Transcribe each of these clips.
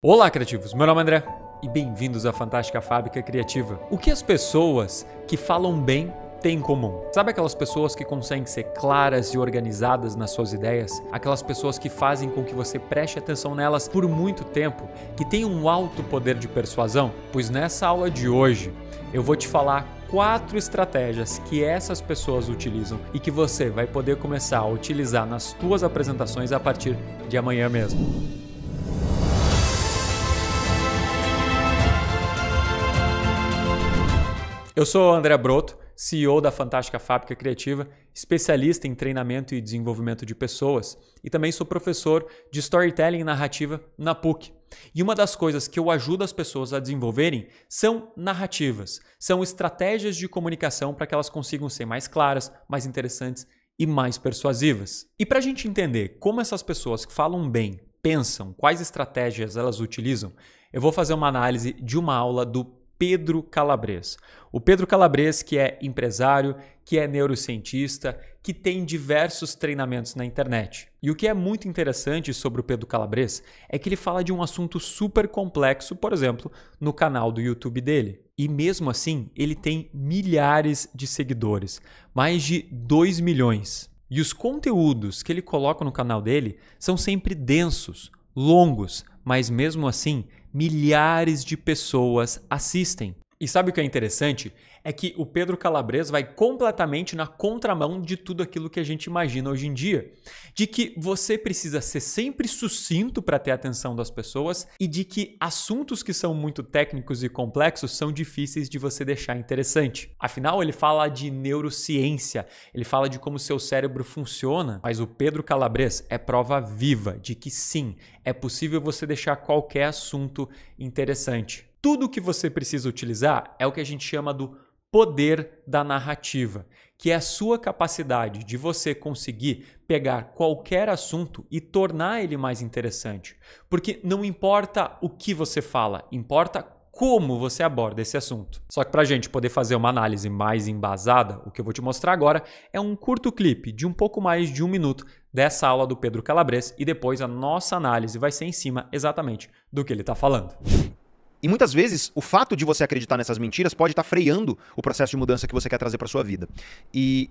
Olá, criativos! Meu nome é André e bem-vindos à Fantástica Fábrica Criativa. O que as pessoas que falam bem têm em comum? Sabe aquelas pessoas que conseguem ser claras e organizadas nas suas ideias? Aquelas pessoas que fazem com que você preste atenção nelas por muito tempo, que têm um alto poder de persuasão? Pois nessa aula de hoje eu vou te falar quatro estratégias que essas pessoas utilizam e que você vai poder começar a utilizar nas suas apresentações a partir de amanhã mesmo. Eu sou André Broto, CEO da Fantástica Fábrica Criativa, especialista em treinamento e desenvolvimento de pessoas, e também sou professor de storytelling e narrativa na PUC. E uma das coisas que eu ajudo as pessoas a desenvolverem são narrativas, são estratégias de comunicação para que elas consigam ser mais claras, mais interessantes e mais persuasivas. E para a gente entender como essas pessoas que falam bem pensam, quais estratégias elas utilizam, eu vou fazer uma análise de uma aula do Pedro Calabres. O Pedro Calabres, que é empresário, que é neurocientista, que tem diversos treinamentos na internet. E o que é muito interessante sobre o Pedro Calabres é que ele fala de um assunto super complexo, por exemplo, no canal do YouTube dele. E mesmo assim, ele tem milhares de seguidores, mais de 2 milhões. E os conteúdos que ele coloca no canal dele são sempre densos, longos, mas mesmo assim, milhares de pessoas assistem. E sabe o que é interessante? é que o Pedro Calabres vai completamente na contramão de tudo aquilo que a gente imagina hoje em dia. De que você precisa ser sempre sucinto para ter a atenção das pessoas e de que assuntos que são muito técnicos e complexos são difíceis de você deixar interessante. Afinal, ele fala de neurociência, ele fala de como seu cérebro funciona, mas o Pedro Calabres é prova viva de que sim, é possível você deixar qualquer assunto interessante. Tudo o que você precisa utilizar é o que a gente chama do poder da narrativa, que é a sua capacidade de você conseguir pegar qualquer assunto e tornar ele mais interessante. Porque não importa o que você fala, importa como você aborda esse assunto. Só que para a gente poder fazer uma análise mais embasada, o que eu vou te mostrar agora é um curto clipe de um pouco mais de um minuto dessa aula do Pedro Calabres e depois a nossa análise vai ser em cima exatamente do que ele está falando. E muitas vezes o fato de você acreditar nessas mentiras pode estar tá freando o processo de mudança que você quer trazer para sua vida. E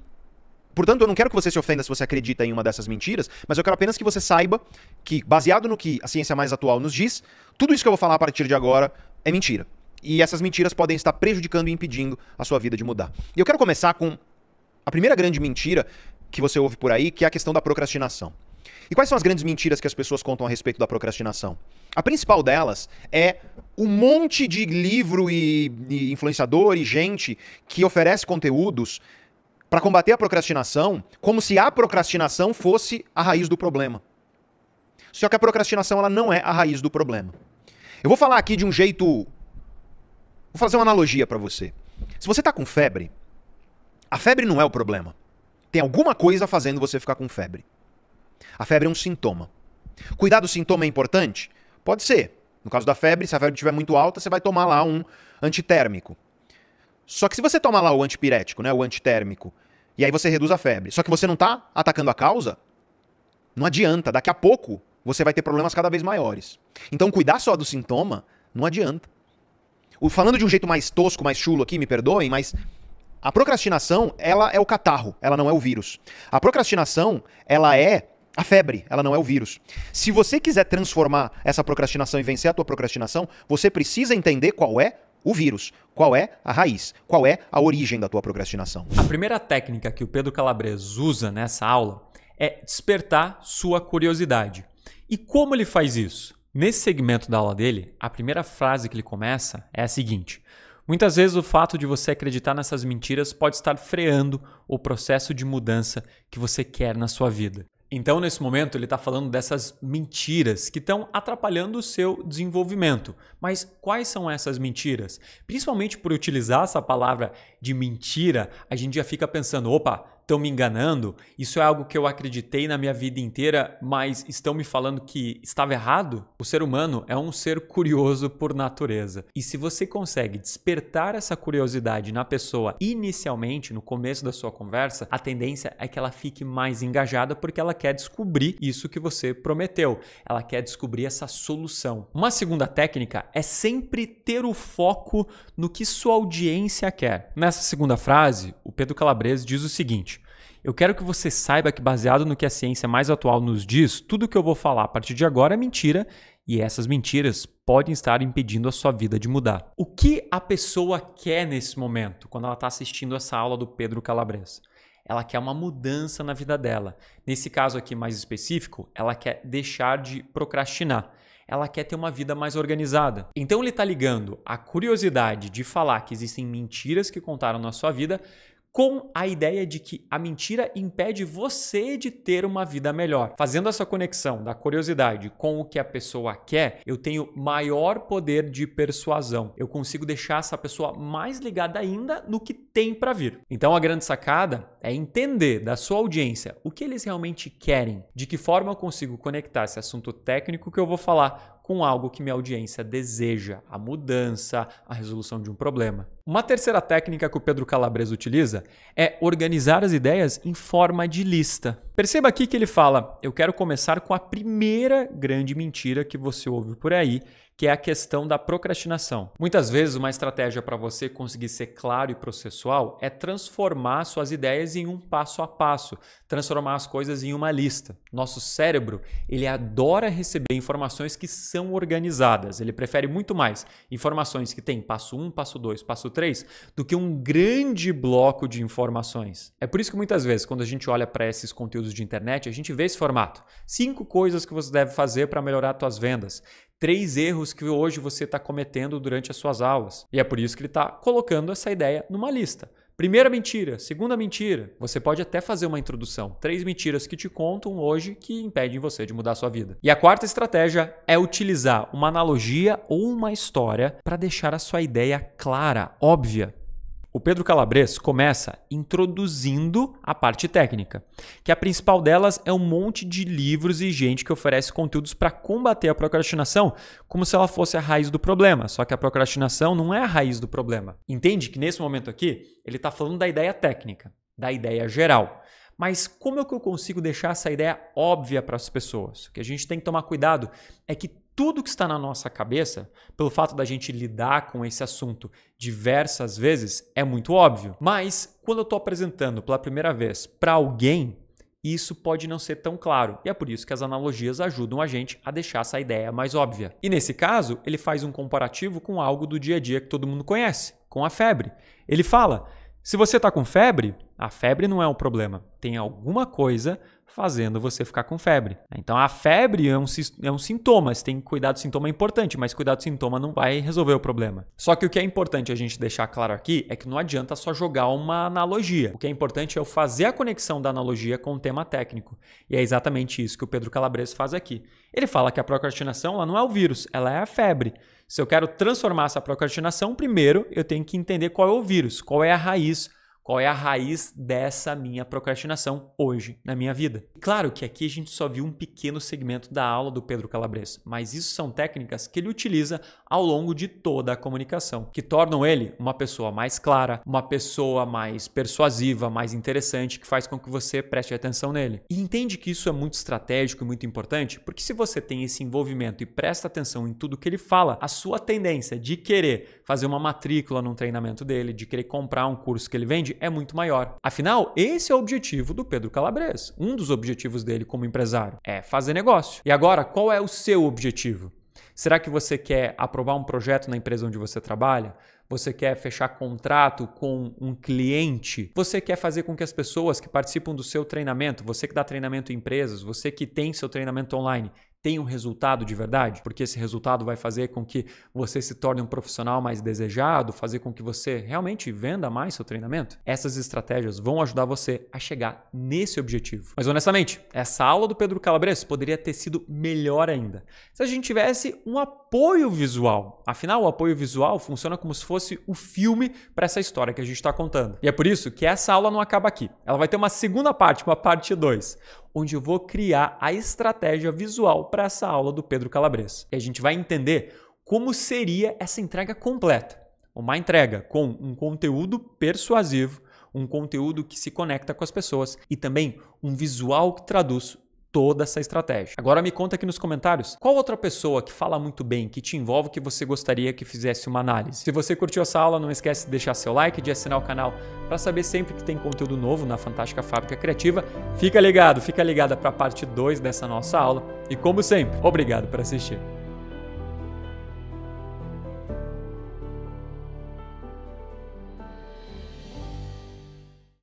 Portanto, eu não quero que você se ofenda se você acredita em uma dessas mentiras, mas eu quero apenas que você saiba que, baseado no que a ciência mais atual nos diz, tudo isso que eu vou falar a partir de agora é mentira. E essas mentiras podem estar prejudicando e impedindo a sua vida de mudar. E eu quero começar com a primeira grande mentira que você ouve por aí, que é a questão da procrastinação. E quais são as grandes mentiras que as pessoas contam a respeito da procrastinação? A principal delas é um monte de livro e, e influenciador e gente que oferece conteúdos para combater a procrastinação, como se a procrastinação fosse a raiz do problema. Só que a procrastinação ela não é a raiz do problema. Eu vou falar aqui de um jeito. Vou fazer uma analogia para você. Se você está com febre, a febre não é o problema. Tem alguma coisa fazendo você ficar com febre. A febre é um sintoma. Cuidar do sintoma é importante? Pode ser. No caso da febre, se a febre estiver muito alta, você vai tomar lá um antitérmico. Só que se você tomar lá o antipirético, né, o antitérmico, e aí você reduz a febre, só que você não está atacando a causa, não adianta. Daqui a pouco você vai ter problemas cada vez maiores. Então, cuidar só do sintoma não adianta. O, falando de um jeito mais tosco, mais chulo aqui, me perdoem, mas a procrastinação, ela é o catarro, ela não é o vírus. A procrastinação, ela é a febre, ela não é o vírus. Se você quiser transformar essa procrastinação e vencer a tua procrastinação, você precisa entender qual é o vírus, qual é a raiz, qual é a origem da tua procrastinação. A primeira técnica que o Pedro Calabres usa nessa aula é despertar sua curiosidade. E como ele faz isso? Nesse segmento da aula dele, a primeira frase que ele começa é a seguinte: Muitas vezes o fato de você acreditar nessas mentiras pode estar freando o processo de mudança que você quer na sua vida. Então, nesse momento, ele está falando dessas mentiras que estão atrapalhando o seu desenvolvimento. Mas quais são essas mentiras? Principalmente por utilizar essa palavra de mentira, a gente já fica pensando: opa, estão me enganando, isso é algo que eu acreditei na minha vida inteira, mas estão me falando que estava errado? O ser humano é um ser curioso por natureza. E se você consegue despertar essa curiosidade na pessoa inicialmente, no começo da sua conversa, a tendência é que ela fique mais engajada porque ela quer descobrir isso que você prometeu. Ela quer descobrir essa solução. Uma segunda técnica é sempre ter o foco no que sua audiência quer. Nessa segunda frase, o Pedro Calabresi diz o seguinte: eu quero que você saiba que, baseado no que a ciência mais atual nos diz, tudo que eu vou falar a partir de agora é mentira e essas mentiras podem estar impedindo a sua vida de mudar. O que a pessoa quer nesse momento, quando ela está assistindo essa aula do Pedro Calabres? Ela quer uma mudança na vida dela. Nesse caso aqui mais específico, ela quer deixar de procrastinar. Ela quer ter uma vida mais organizada. Então ele está ligando a curiosidade de falar que existem mentiras que contaram na sua vida com a ideia de que a mentira impede você de ter uma vida melhor. Fazendo essa conexão da curiosidade com o que a pessoa quer, eu tenho maior poder de persuasão. Eu consigo deixar essa pessoa mais ligada ainda no que tem para vir. Então a grande sacada é entender da sua audiência o que eles realmente querem, de que forma eu consigo conectar esse assunto técnico que eu vou falar com algo que minha audiência deseja, a mudança, a resolução de um problema. Uma terceira técnica que o Pedro Calabres utiliza é organizar as ideias em forma de lista. Perceba aqui que ele fala: eu quero começar com a primeira grande mentira que você ouve por aí, que é a questão da procrastinação. Muitas vezes, uma estratégia para você conseguir ser claro e processual é transformar suas ideias em um passo a passo, transformar as coisas em uma lista. Nosso cérebro, ele adora receber informações que são organizadas. Ele prefere muito mais informações que têm passo 1, passo 2, passo 3 do que um grande bloco de informações. É por isso que muitas vezes, quando a gente olha para esses conteúdos conteúdos de internet, a gente vê esse formato. Cinco coisas que você deve fazer para melhorar suas vendas. Três erros que hoje você está cometendo durante as suas aulas. E é por isso que ele está colocando essa ideia numa lista. Primeira mentira, segunda mentira. Você pode até fazer uma introdução. Três mentiras que te contam hoje que impedem você de mudar sua vida. E a quarta estratégia é utilizar uma analogia ou uma história para deixar a sua ideia clara, óbvia o Pedro Calabres começa introduzindo a parte técnica, que a principal delas é um monte de livros e gente que oferece conteúdos para combater a procrastinação, como se ela fosse a raiz do problema. Só que a procrastinação não é a raiz do problema. Entende que nesse momento aqui, ele está falando da ideia técnica, da ideia geral. Mas como é que eu consigo deixar essa ideia óbvia para as pessoas? O que a gente tem que tomar cuidado é que tudo que está na nossa cabeça, pelo fato da gente lidar com esse assunto diversas vezes, é muito óbvio. Mas quando eu estou apresentando pela primeira vez para alguém, isso pode não ser tão claro. E é por isso que as analogias ajudam a gente a deixar essa ideia mais óbvia. E nesse caso, ele faz um comparativo com algo do dia a dia que todo mundo conhece, com a febre. Ele fala: se você está com febre, a febre não é um problema. Tem alguma coisa fazendo você ficar com febre. Então a febre é um, é um sintoma, você tem que cuidar do sintoma é importante, mas cuidar do sintoma não vai resolver o problema. Só que o que é importante a gente deixar claro aqui é que não adianta só jogar uma analogia. O que é importante é eu fazer a conexão da analogia com o tema técnico. E é exatamente isso que o Pedro Calabreso faz aqui. Ele fala que a procrastinação ela não é o vírus, ela é a febre. Se eu quero transformar essa procrastinação, primeiro eu tenho que entender qual é o vírus, qual é a raiz qual é a raiz dessa minha procrastinação hoje na minha vida? Claro que aqui a gente só viu um pequeno segmento da aula do Pedro Calabres, mas isso são técnicas que ele utiliza ao longo de toda a comunicação, que tornam ele uma pessoa mais clara, uma pessoa mais persuasiva, mais interessante, que faz com que você preste atenção nele. E entende que isso é muito estratégico e muito importante, porque se você tem esse envolvimento e presta atenção em tudo que ele fala, a sua tendência de querer fazer uma matrícula num treinamento dele, de querer comprar um curso que ele vende, é muito maior. Afinal, esse é o objetivo do Pedro Calabres. Um dos objetivos dele como empresário é fazer negócio. E agora, qual é o seu objetivo? Será que você quer aprovar um projeto na empresa onde você trabalha? Você quer fechar contrato com um cliente? Você quer fazer com que as pessoas que participam do seu treinamento, você que dá treinamento em empresas, você que tem seu treinamento online, tem um resultado de verdade, porque esse resultado vai fazer com que você se torne um profissional mais desejado, fazer com que você realmente venda mais seu treinamento. Essas estratégias vão ajudar você a chegar nesse objetivo. Mas honestamente, essa aula do Pedro Calabres poderia ter sido melhor ainda. Se a gente tivesse um apoio apoio visual. Afinal, o apoio visual funciona como se fosse o filme para essa história que a gente está contando. E é por isso que essa aula não acaba aqui. Ela vai ter uma segunda parte, uma parte 2, onde eu vou criar a estratégia visual para essa aula do Pedro Calabres. E a gente vai entender como seria essa entrega completa. Uma entrega com um conteúdo persuasivo, um conteúdo que se conecta com as pessoas e também um visual que traduz toda essa estratégia. Agora me conta aqui nos comentários qual outra pessoa que fala muito bem, que te envolve, que você gostaria que fizesse uma análise. Se você curtiu essa aula, não esquece de deixar seu like, de assinar o canal para saber sempre que tem conteúdo novo na Fantástica Fábrica Criativa. Fica ligado, fica ligada para a parte 2 dessa nossa aula. E como sempre, obrigado por assistir.